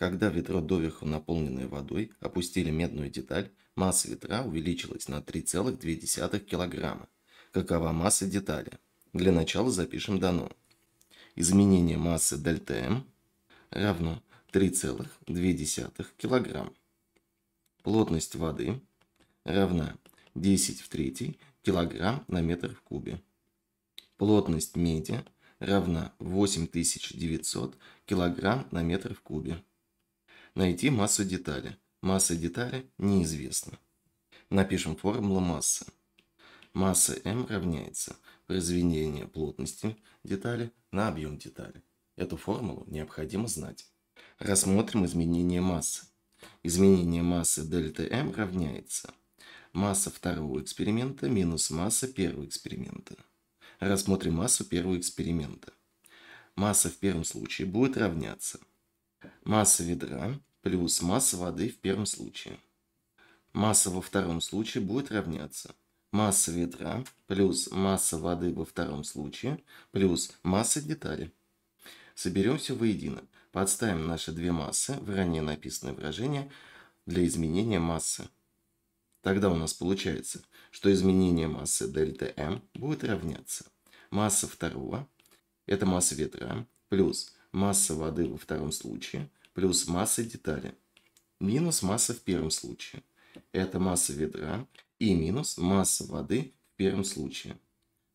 Когда ведро, доверху наполненное водой, опустили медную деталь, масса ведра увеличилась на 3,2 кг. Какова масса детали? Для начала запишем дано. Изменение массы дельта М равно 3,2 кг. Плотность воды равна 10 в третьей килограмм на метр в кубе. Плотность меди равна 8900 килограмм на метр в кубе. Найти массу детали. Масса детали неизвестна. Напишем формулу массы. Масса m равняется произведение плотности детали на объем детали. Эту формулу необходимо знать. Рассмотрим изменение массы. Изменение массы дельта m равняется масса второго эксперимента минус масса первого эксперимента. Рассмотрим массу первого эксперимента. Масса в первом случае будет равняться масса ведра плюс масса воды в первом случае. Масса во втором случае будет равняться масса ведра плюс масса воды во втором случае плюс масса детали. Соберем все воедино. Подставим наши две массы в ранее написанное выражение для изменения массы. Тогда у нас получается, что изменение массы дельта М будет равняться масса второго, это масса ветра, плюс масса воды во втором случае плюс масса детали минус масса в первом случае. Это масса ведра и минус масса воды в первом случае.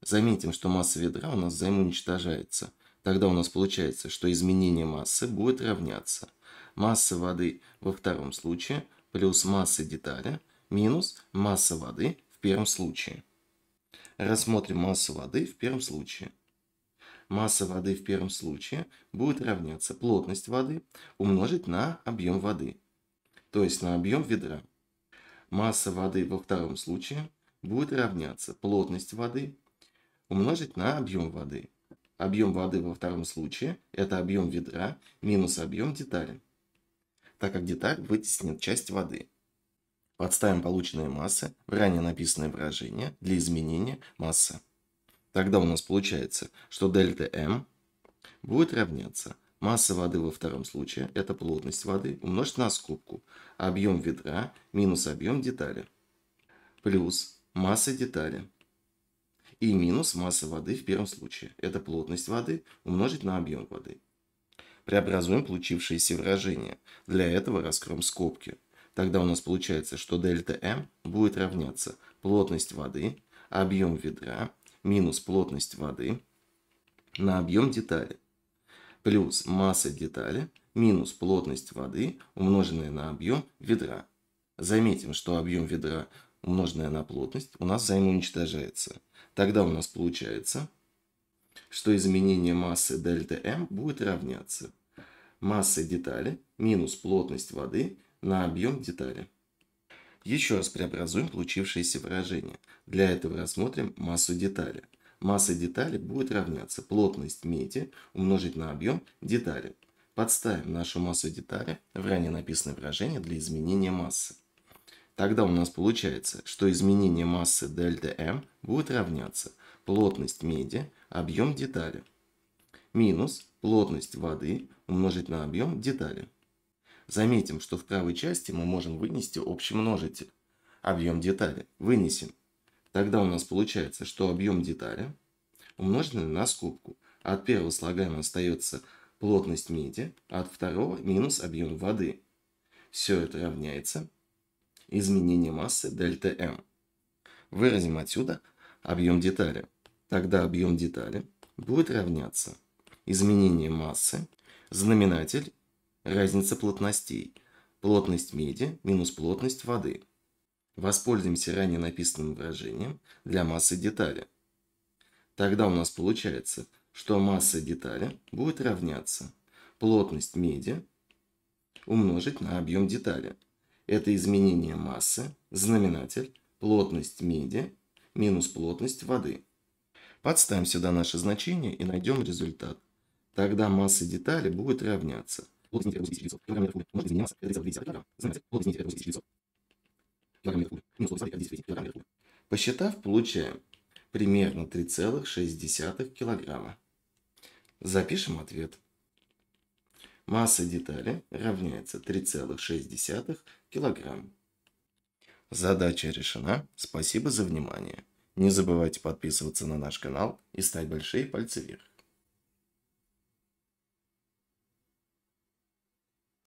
Заметим, что масса ведра у нас взаимоуничтожается. Тогда у нас получается, что изменение массы будет равняться масса воды во втором случае плюс масса детали минус масса воды в первом случае. Рассмотрим массу воды в первом случае масса воды в первом случае будет равняться плотность воды умножить на объем воды, то есть на объем ведра. Масса воды во втором случае будет равняться плотность воды умножить на объем воды. Объем воды во втором случае – это объем ведра минус объем детали, так как деталь вытеснит часть воды. Подставим полученные массы в ранее написанное выражение для изменения массы. Тогда у нас получается, что дельта М будет равняться масса воды во втором случае, это плотность воды, умножить на скобку, объем ведра минус объем детали, плюс масса детали и минус масса воды в первом случае, это плотность воды умножить на объем воды. Преобразуем получившееся выражение. Для этого раскроем скобки. Тогда у нас получается, что дельта М будет равняться плотность воды, объем ведра минус плотность воды на объем детали плюс масса детали минус плотность воды, умноженная на объем ведра. Заметим, что объем ведра, умноженная на плотность, у нас взаимоуничтожается. Тогда у нас получается, что изменение массы дельта М будет равняться массе детали минус плотность воды на объем детали. Еще раз преобразуем получившееся выражение. Для этого рассмотрим массу детали. Масса детали будет равняться плотность меди умножить на объем детали. Подставим нашу массу детали в ранее написанное выражение для изменения массы. Тогда у нас получается, что изменение массы дельта М будет равняться плотность меди, объем детали, минус плотность воды умножить на объем детали. Заметим, что в правой части мы можем вынести общий множитель, объем детали. Вынесем. Тогда у нас получается, что объем детали умноженный на скобку. От первого слагаемого остается плотность меди, а от второго минус объем воды. Все это равняется изменение массы дельта М. Выразим отсюда объем детали. Тогда объем детали будет равняться изменение массы, знаменатель Разница плотностей. Плотность меди минус плотность воды. Воспользуемся ранее написанным выражением для массы детали. Тогда у нас получается, что масса детали будет равняться плотность меди умножить на объем детали. Это изменение массы, знаменатель, плотность меди минус плотность воды. Подставим сюда наше значение и найдем результат. Тогда масса детали будет равняться Плотность нити это 8900. Килограмм метров кубе. Может изменение Это 3,2 килограмма. Знаете, плотность нити это 8900. Килограмм метров кубе. Минус 1,2 это 10 килограмм метров кубе. Посчитав, получаем примерно 3,6 килограмма. Запишем ответ. Масса детали равняется 3,6 килограмм. Задача решена. Спасибо за внимание. Не забывайте подписываться на наш канал и ставить большие пальцы вверх.